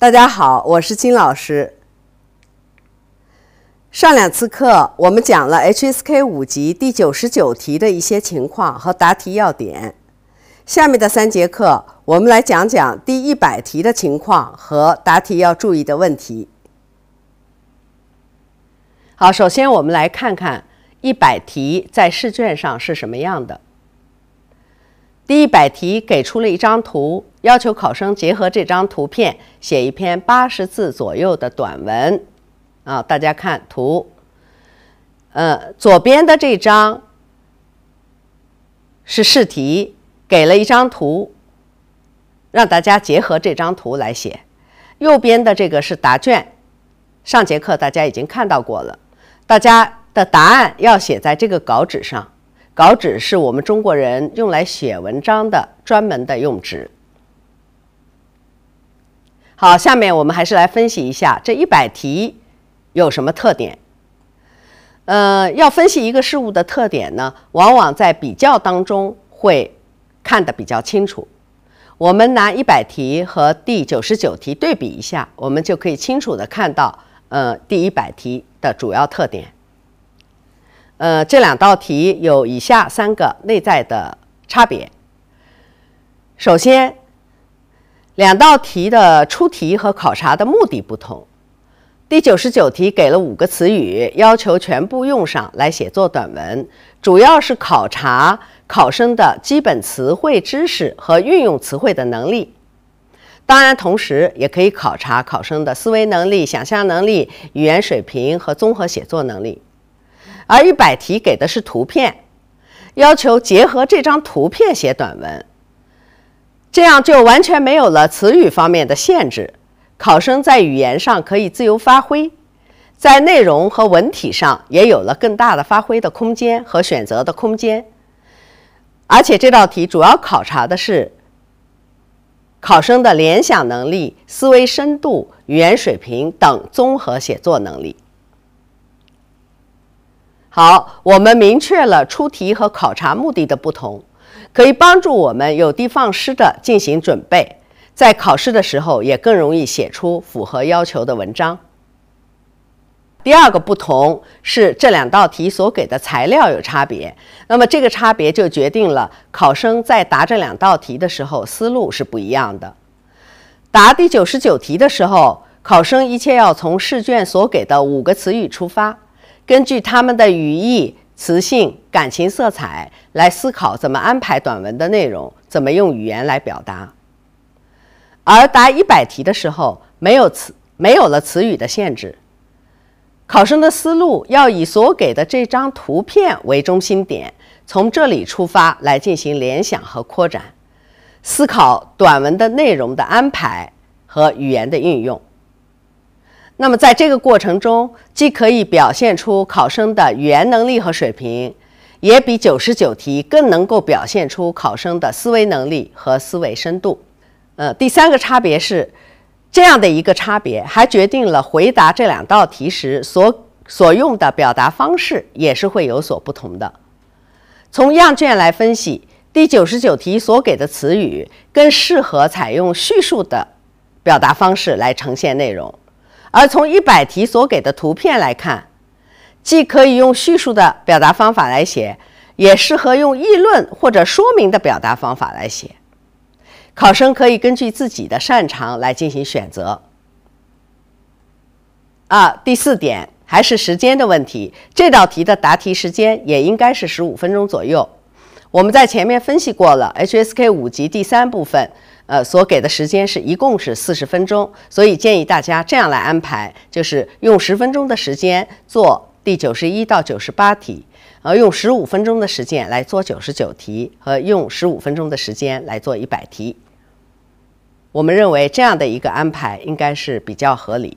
大家好，我是金老师。上两次课我们讲了 HSK 五级第九十九题的一些情况和答题要点。下面的三节课，我们来讲讲第一百题的情况和答题要注意的问题。好，首先我们来看看一百题在试卷上是什么样的。第一百题给出了一张图，要求考生结合这张图片写一篇八十字左右的短文。啊，大家看图。呃，左边的这张是试题，给了一张图，让大家结合这张图来写。右边的这个是答卷，上节课大家已经看到过了。大家的答案要写在这个稿纸上。稿纸是我们中国人用来写文章的专门的用纸。好，下面我们还是来分析一下这一百题有什么特点。呃，要分析一个事物的特点呢，往往在比较当中会看得比较清楚。我们拿一百题和第九十九题对比一下，我们就可以清楚的看到，呃，第一百题的主要特点。呃，这两道题有以下三个内在的差别。首先，两道题的出题和考察的目的不同。第九十九题给了五个词语，要求全部用上来写作短文，主要是考察考生的基本词汇知识和运用词汇的能力。当然，同时也可以考察考生的思维能力、想象能力、语言水平和综合写作能力。而一百题给的是图片，要求结合这张图片写短文，这样就完全没有了词语方面的限制，考生在语言上可以自由发挥，在内容和文体上也有了更大的发挥的空间和选择的空间。而且这道题主要考察的是考生的联想能力、思维深度、语言水平等综合写作能力。好，我们明确了出题和考察目的的不同，可以帮助我们有的放矢的进行准备，在考试的时候也更容易写出符合要求的文章。第二个不同是这两道题所给的材料有差别，那么这个差别就决定了考生在答这两道题的时候思路是不一样的。答第九十九题的时候，考生一切要从试卷所给的五个词语出发。根据他们的语义、词性、感情色彩来思考怎么安排短文的内容，怎么用语言来表达。而答一百题的时候，没有词，没有了词语的限制，考生的思路要以所给的这张图片为中心点，从这里出发来进行联想和扩展，思考短文的内容的安排和语言的运用。那么，在这个过程中，既可以表现出考生的语言能力和水平，也比九十九题更能够表现出考生的思维能力和思维深度。呃，第三个差别是这样的一个差别，还决定了回答这两道题时所所用的表达方式也是会有所不同的。从样卷来分析，第九十九题所给的词语更适合采用叙述的表达方式来呈现内容。而从一百题所给的图片来看，既可以用叙述的表达方法来写，也适合用议论或者说明的表达方法来写。考生可以根据自己的擅长来进行选择。啊，第四点还是时间的问题，这道题的答题时间也应该是十五分钟左右。我们在前面分析过了，HSK 五级第三部分。呃，所给的时间是一共是四十分钟，所以建议大家这样来安排，就是用十分钟的时间做第九十一到九十八题，呃，用十五分钟的时间来做九十九题，和用十五分钟的时间来做一百题。我们认为这样的一个安排应该是比较合理。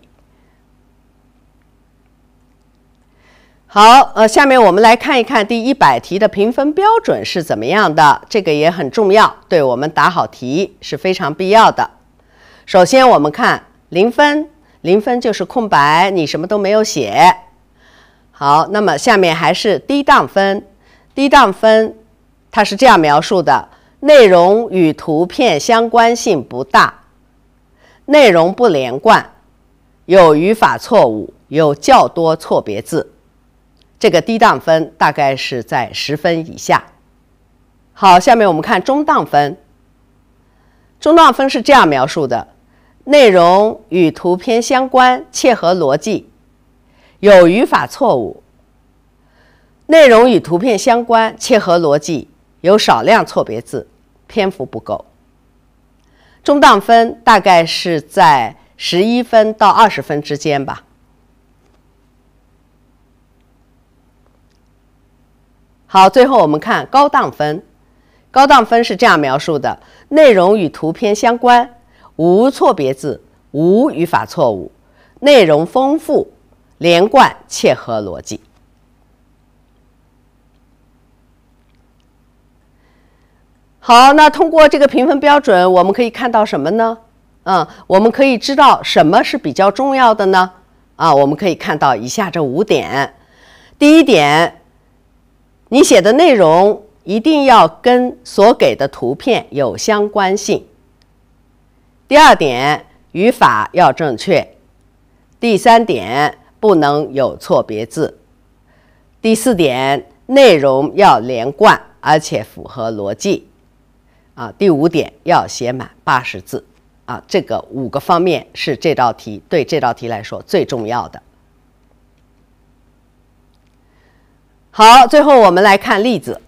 好，呃，下面我们来看一看第一百题的评分标准是怎么样的，这个也很重要，对我们答好题是非常必要的。首先，我们看零分，零分就是空白，你什么都没有写。好，那么下面还是低档分，低档分它是这样描述的：内容与图片相关性不大，内容不连贯，有语法错误，有较多错别字。这个低档分大概是在十分以下。好，下面我们看中档分。中档分是这样描述的：内容与图片相关，切合逻辑，有语法错误；内容与图片相关，切合逻辑，有少量错别字，篇幅不够。中档分大概是在十一分到二十分之间吧。好，最后我们看高档分。高档分是这样描述的：内容与图片相关，无错别字，无语法错误，内容丰富、连贯、切合逻辑。好，那通过这个评分标准，我们可以看到什么呢？嗯，我们可以知道什么是比较重要的呢？啊，我们可以看到以下这五点。第一点。你写的内容一定要跟所给的图片有相关性。第二点，语法要正确。第三点，不能有错别字。第四点，内容要连贯，而且符合逻辑。啊，第五点，要写满八十字。啊，这个五个方面是这道题对这道题来说最重要的。好，最后我们来看例子，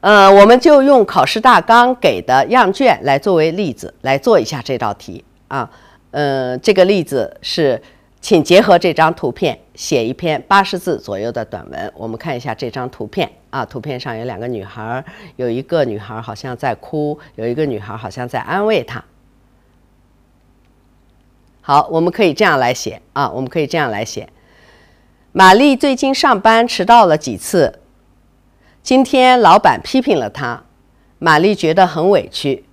呃，我们就用考试大纲给的样卷来作为例子来做一下这道题啊，呃，这个例子是，请结合这张图片写一篇八十字左右的短文。我们看一下这张图片啊，图片上有两个女孩，有一个女孩好像在哭，有一个女孩好像在安慰她。好，我们可以这样来写啊，我们可以这样来写。玛丽最近上班迟到了几次，今天老板批评了她，玛丽觉得很委屈，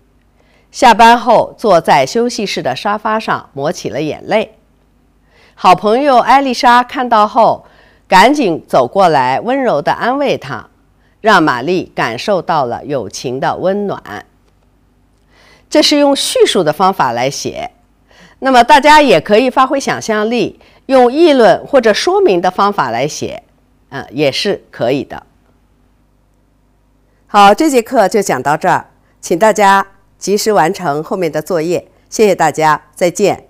下班后坐在休息室的沙发上抹起了眼泪。好朋友艾丽莎看到后，赶紧走过来，温柔的安慰她，让玛丽感受到了友情的温暖。这是用叙述的方法来写。那么大家也可以发挥想象力，用议论或者说明的方法来写，嗯，也是可以的。好，这节课就讲到这儿，请大家及时完成后面的作业。谢谢大家，再见。